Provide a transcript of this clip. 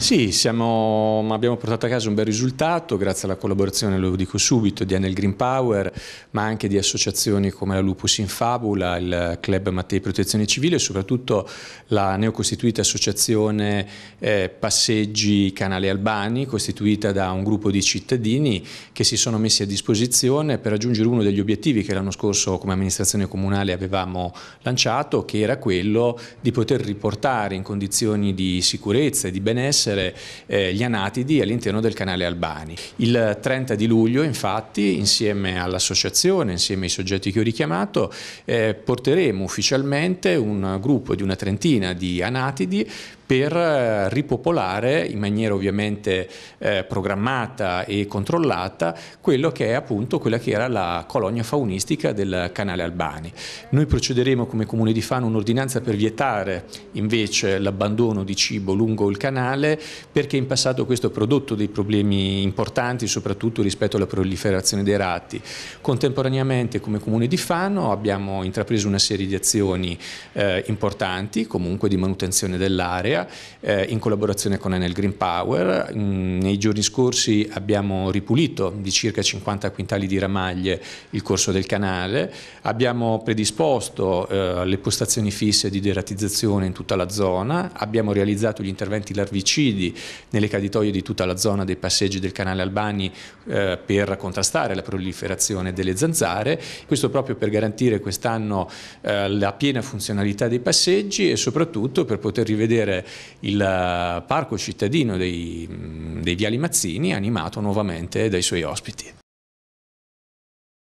Sì, siamo, abbiamo portato a casa un bel risultato grazie alla collaborazione, lo dico subito, di Anel Green Power, ma anche di associazioni come la Lupus in Fabula, il Club Mattei Protezione Civile e soprattutto la neocostituita associazione eh, Passeggi Canale Albani, costituita da un gruppo di cittadini che si sono messi a disposizione per raggiungere uno degli obiettivi che l'anno scorso come amministrazione comunale avevamo lanciato, che era quello di poter riportare in condizioni di sicurezza e di benessere essere eh, gli anatidi all'interno del canale Albani. Il 30 di luglio infatti insieme all'associazione, insieme ai soggetti che ho richiamato, eh, porteremo ufficialmente un gruppo di una trentina di anatidi per eh, ripopolare in maniera ovviamente eh, programmata e controllata quello che è appunto quella che era la colonia faunistica del canale Albani. Noi procederemo come Comune di Fano un'ordinanza per vietare invece l'abbandono di cibo lungo il canale perché in passato questo ha prodotto dei problemi importanti soprattutto rispetto alla proliferazione dei ratti. Contemporaneamente come Comune di Fano abbiamo intrapreso una serie di azioni eh, importanti comunque di manutenzione dell'area eh, in collaborazione con Enel Green Power. Mm, nei giorni scorsi abbiamo ripulito di circa 50 quintali di ramaglie il corso del canale, abbiamo predisposto eh, le postazioni fisse di deratizzazione in tutta la zona, abbiamo realizzato gli interventi larvicidi omicidi, nelle caditoie di tutta la zona dei passeggi del canale Albani eh, per contrastare la proliferazione delle zanzare, questo proprio per garantire quest'anno eh, la piena funzionalità dei passeggi e soprattutto per poter rivedere il eh, parco cittadino dei, mm, dei Viali Mazzini animato nuovamente dai suoi ospiti.